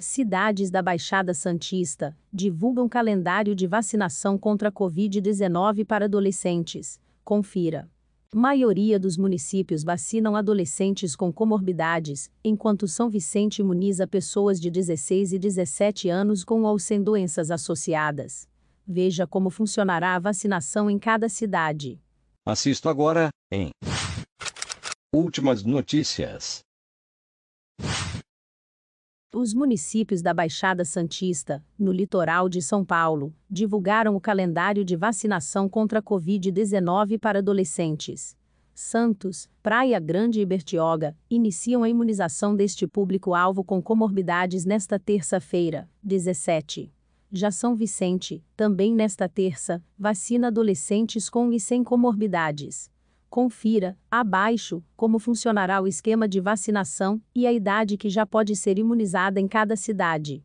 Cidades da Baixada Santista divulgam calendário de vacinação contra a Covid-19 para adolescentes. Confira. Maioria dos municípios vacinam adolescentes com comorbidades, enquanto São Vicente imuniza pessoas de 16 e 17 anos com ou sem doenças associadas. Veja como funcionará a vacinação em cada cidade. Assisto agora, em Últimas notícias. Os municípios da Baixada Santista, no litoral de São Paulo, divulgaram o calendário de vacinação contra a Covid-19 para adolescentes. Santos, Praia Grande e Bertioga iniciam a imunização deste público-alvo com comorbidades nesta terça-feira, 17. Já São Vicente, também nesta terça, vacina adolescentes com e sem comorbidades. Confira, abaixo, como funcionará o esquema de vacinação e a idade que já pode ser imunizada em cada cidade.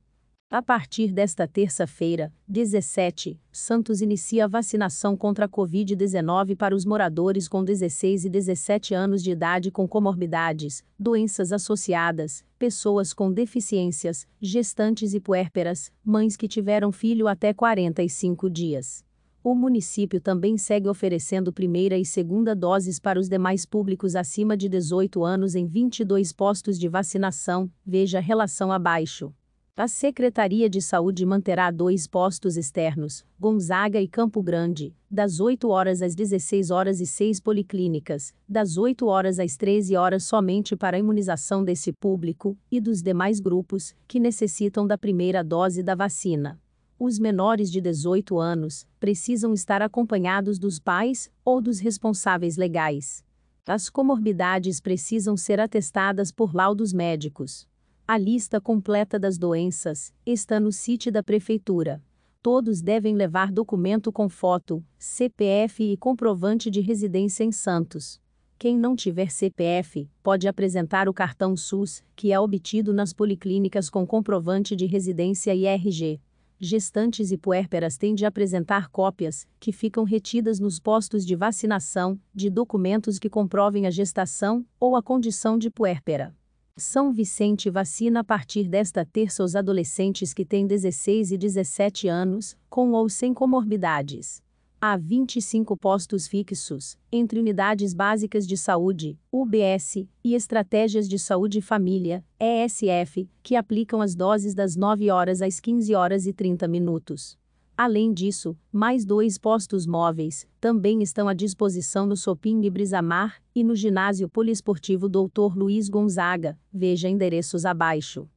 A partir desta terça-feira, 17, Santos inicia a vacinação contra a Covid-19 para os moradores com 16 e 17 anos de idade com comorbidades, doenças associadas, pessoas com deficiências, gestantes e puérperas, mães que tiveram filho até 45 dias. O município também segue oferecendo primeira e segunda doses para os demais públicos acima de 18 anos em 22 postos de vacinação, veja a relação abaixo. A Secretaria de Saúde manterá dois postos externos, Gonzaga e Campo Grande, das 8 horas às 16 horas e seis policlínicas, das 8 horas às 13 horas somente para a imunização desse público e dos demais grupos que necessitam da primeira dose da vacina os menores de 18 anos precisam estar acompanhados dos pais ou dos responsáveis legais. As comorbidades precisam ser atestadas por laudos médicos. A lista completa das doenças está no site da Prefeitura. Todos devem levar documento com foto, CPF e comprovante de residência em Santos. Quem não tiver CPF pode apresentar o cartão SUS, que é obtido nas policlínicas com comprovante de residência e RG gestantes e puérperas têm de apresentar cópias, que ficam retidas nos postos de vacinação, de documentos que comprovem a gestação ou a condição de puérpera. São Vicente vacina a partir desta terça os adolescentes que têm 16 e 17 anos, com ou sem comorbidades. Há 25 postos fixos, entre unidades básicas de saúde, UBS, e estratégias de saúde e família, ESF, que aplicam as doses das 9 horas às 15 horas e 30 minutos. Além disso, mais dois postos móveis também estão à disposição no Soping Brisamar e no Ginásio Poliesportivo Dr. Luiz Gonzaga. Veja endereços abaixo.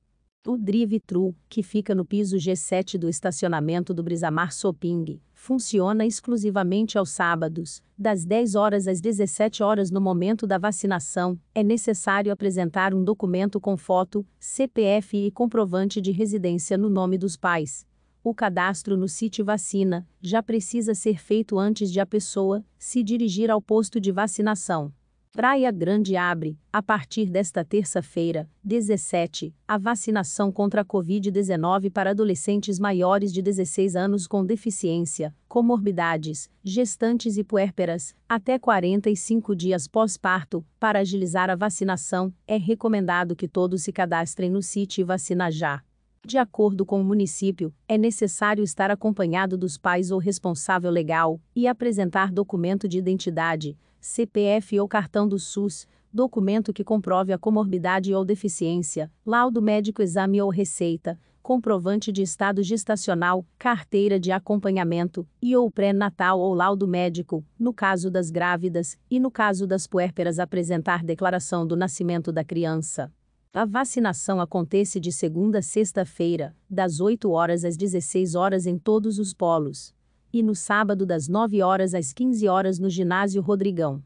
O drive-thru, que fica no piso G7 do estacionamento do Brisamar Shopping, funciona exclusivamente aos sábados, das 10 horas às 17 horas no momento da vacinação. É necessário apresentar um documento com foto, CPF e comprovante de residência no nome dos pais. O cadastro no sítio vacina já precisa ser feito antes de a pessoa se dirigir ao posto de vacinação. Praia Grande abre, a partir desta terça-feira, 17, a vacinação contra a Covid-19 para adolescentes maiores de 16 anos com deficiência, comorbidades, gestantes e puérperas, até 45 dias pós-parto. Para agilizar a vacinação, é recomendado que todos se cadastrem no site Vacina Já. De acordo com o município, é necessário estar acompanhado dos pais ou responsável legal e apresentar documento de identidade, CPF ou cartão do SUS, documento que comprove a comorbidade ou deficiência, laudo médico, exame ou receita, comprovante de estado gestacional, carteira de acompanhamento e ou pré-natal ou laudo médico, no caso das grávidas e no caso das puérperas apresentar declaração do nascimento da criança. A vacinação acontece de segunda a sexta-feira, das 8 horas às 16 horas em todos os polos e no sábado das 9 horas às 15 horas no ginásio Rodrigão.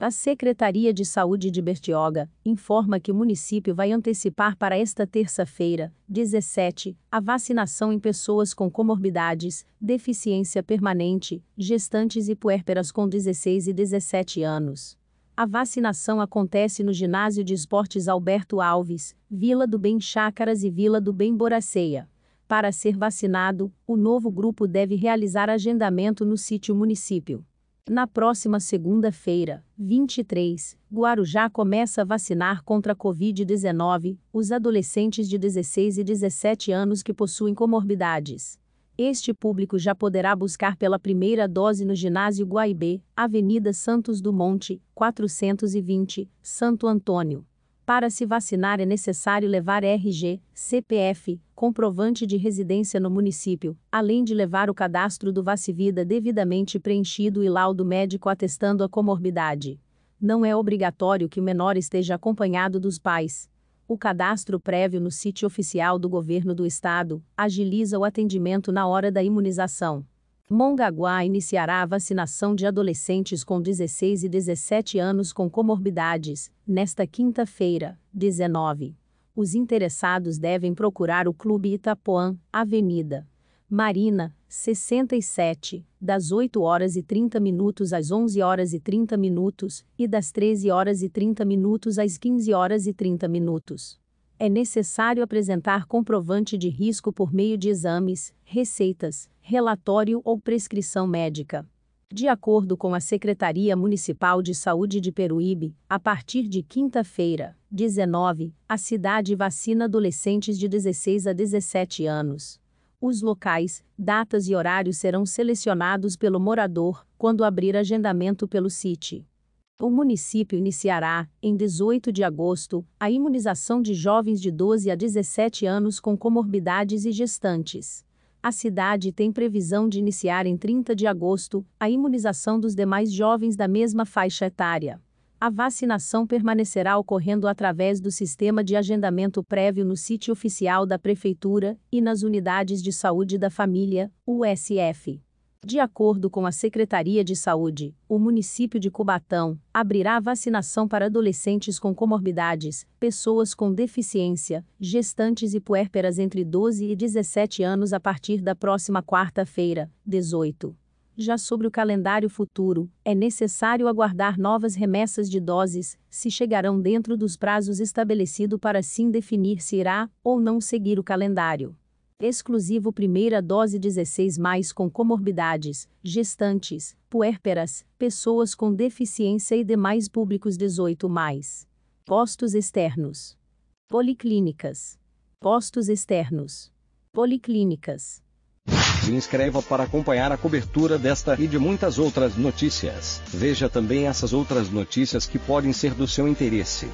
A Secretaria de Saúde de Bertioga informa que o município vai antecipar para esta terça-feira, 17, a vacinação em pessoas com comorbidades, deficiência permanente, gestantes e puérperas com 16 e 17 anos. A vacinação acontece no Ginásio de Esportes Alberto Alves, Vila do Bem Chácaras e Vila do Bem Boraceia. Para ser vacinado, o novo grupo deve realizar agendamento no sítio município. Na próxima segunda-feira, 23, Guarujá começa a vacinar contra a Covid-19 os adolescentes de 16 e 17 anos que possuem comorbidades. Este público já poderá buscar pela primeira dose no ginásio Guaibê, Avenida Santos do Monte, 420, Santo Antônio. Para se vacinar é necessário levar RG, CPF, comprovante de residência no município, além de levar o cadastro do Vacivida devidamente preenchido e laudo médico atestando a comorbidade. Não é obrigatório que o menor esteja acompanhado dos pais. O cadastro prévio no sítio oficial do Governo do Estado agiliza o atendimento na hora da imunização. Mongaguá iniciará a vacinação de adolescentes com 16 e 17 anos com comorbidades, nesta quinta-feira, 19. Os interessados devem procurar o Clube Itapuã, Avenida Marina, 67, das 8 horas e 30 minutos às 11 horas e 30 minutos e das 13 horas e 30 minutos às 15 horas e 30 minutos é necessário apresentar comprovante de risco por meio de exames, receitas, relatório ou prescrição médica. De acordo com a Secretaria Municipal de Saúde de Peruíbe, a partir de quinta-feira, 19, a cidade vacina adolescentes de 16 a 17 anos. Os locais, datas e horários serão selecionados pelo morador quando abrir agendamento pelo site o município iniciará, em 18 de agosto, a imunização de jovens de 12 a 17 anos com comorbidades e gestantes. A cidade tem previsão de iniciar em 30 de agosto a imunização dos demais jovens da mesma faixa etária. A vacinação permanecerá ocorrendo através do sistema de agendamento prévio no sítio oficial da Prefeitura e nas unidades de saúde da família, USF. De acordo com a Secretaria de Saúde, o município de Cubatão abrirá vacinação para adolescentes com comorbidades, pessoas com deficiência, gestantes e puérperas entre 12 e 17 anos a partir da próxima quarta-feira, 18. Já sobre o calendário futuro, é necessário aguardar novas remessas de doses, se chegarão dentro dos prazos estabelecido para sim definir se irá ou não seguir o calendário exclusivo primeira dose 16 mais com comorbidades, gestantes, puérperas, pessoas com deficiência e demais públicos 18 mais. Postos externos. Policlínicas. Postos externos. Policlínicas. Se inscreva para acompanhar a cobertura desta e de muitas outras notícias. Veja também essas outras notícias que podem ser do seu interesse.